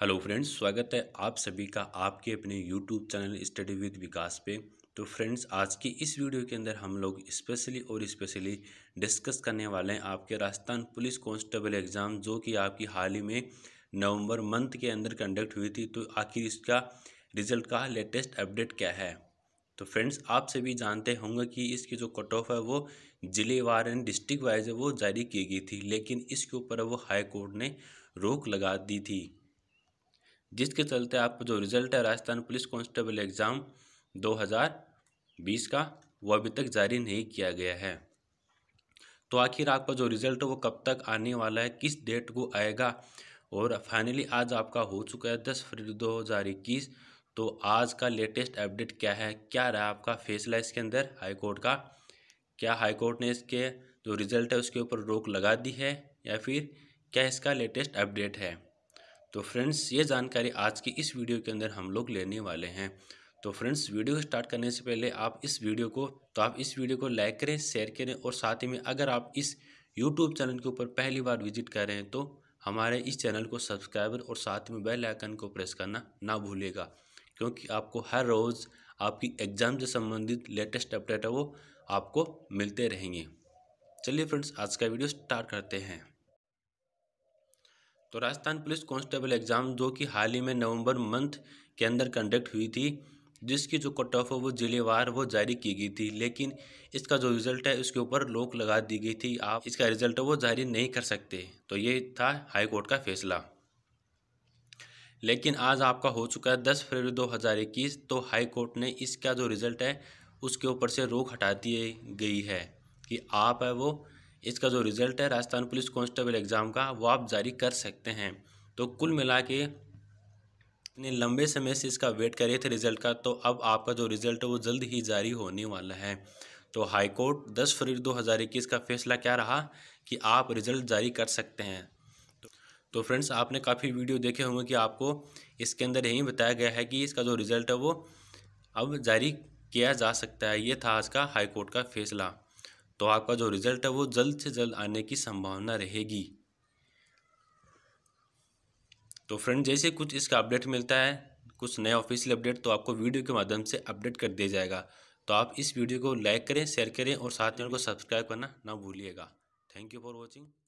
hello friends स्वागत है आप सभी का आपके अपने YouTube channel study with Vikas पे तो फ्रेंड्स आज की इस वीडियो के अंदर हम लोग स्पेशली और स्पेशली डिस्कस करने वाले हैं आपके राजस्थान पुलिस कांस्टेबल एग्ज़ाम जो कि आपकी हाल ही में नवंबर मंथ के अंदर कंडक्ट हुई थी तो आखिर इसका रिजल्ट का लेटेस्ट अपडेट क्या है तो फ्रेंड्स आप सभी जानते होंगे कि इसकी जो कट ऑफ है वो जिलेवार एंड डिस्ट्रिक्ट वाइज वो जारी की गई थी लेकिन इसके ऊपर वो हाई कोर्ट ने रोक लगा दी थी जिसके चलते आपका जो रिज़ल्ट है राजस्थान पुलिस कांस्टेबल एग्ज़ाम 2020 का वो अभी तक जारी नहीं किया गया है तो आखिर आपका जो रिज़ल्ट है वो कब तक आने वाला है किस डेट को आएगा और फाइनली आज आपका हो चुका है दस फरवरी दो हज़ार इक्कीस तो आज का लेटेस्ट अपडेट क्या है क्या रहा आपका फैसला इसके अंदर हाईकोर्ट का क्या हाईकोर्ट ने इसके जो रिज़ल्ट है उसके ऊपर रोक लगा दी है या फिर क्या इसका लेटेस्ट अपडेट है तो फ्रेंड्स ये जानकारी आज की इस वीडियो के अंदर हम लोग लेने वाले हैं तो फ्रेंड्स वीडियो को स्टार्ट करने से पहले आप इस वीडियो को तो आप इस वीडियो को लाइक करें शेयर करें और साथ ही में अगर आप इस यूट्यूब चैनल के ऊपर पहली बार विजिट कर रहे हैं तो हमारे इस चैनल को सब्सक्राइबर और साथ में बेल आइकन को प्रेस करना ना भूलेगा क्योंकि आपको हर रोज़ आपकी एग्ज़ाम से संबंधित लेटेस्ट अपडेट है वो आपको मिलते रहेंगे चलिए फ्रेंड्स आज का वीडियो स्टार्ट करते हैं तो राजस्थान पुलिस कांस्टेबल एग्ज़ाम जो कि हाल ही में नवंबर मंथ के अंदर कंडक्ट हुई थी जिसकी जो कट ऑफ है वो जिलेवार वो जारी की गई थी लेकिन इसका जो रिज़ल्ट है उसके ऊपर रोक लगा दी गई थी आप इसका रिज़ल्ट वो जारी नहीं कर सकते तो ये था हाई कोर्ट का फैसला लेकिन आज आपका हो चुका है दस फरवरी दो हज़ार इक्कीस तो हाई कोर्ट ने इसका जो रिज़ल्ट है उसके ऊपर से रोक हटा दी गई है कि आप है वो इसका जो रिज़ल्ट है राजस्थान पुलिस कांस्टेबल एग्ज़ाम का वो आप जारी कर सकते हैं तो कुल मिला के इतने लंबे समय से इसका वेट कर रहे थे रिज़ल्ट का तो अब आपका जो रिज़ल्ट है वो जल्द ही जारी होने वाला है तो हाईकोर्ट दस फरवरी दो हज़ार इक्कीस का फैसला क्या रहा कि आप रिज़ल्ट जारी कर सकते हैं तो फ्रेंड्स आपने काफ़ी वीडियो देखे होंगे कि आपको इसके अंदर यही बताया गया है कि इसका जो रिज़ल्ट है वो अब जारी किया जा सकता है ये था आज का हाईकोर्ट का फैसला तो आपका जो रिज़ल्ट है वो जल्द से जल्द आने की संभावना रहेगी तो फ्रेंड जैसे कुछ इसका अपडेट मिलता है कुछ नए ऑफिशियल अपडेट तो आपको वीडियो के माध्यम से अपडेट कर दिया जाएगा तो आप इस वीडियो को लाइक करें शेयर करें और साथ में उनको सब्सक्राइब करना ना भूलिएगा थैंक यू फॉर वॉचिंग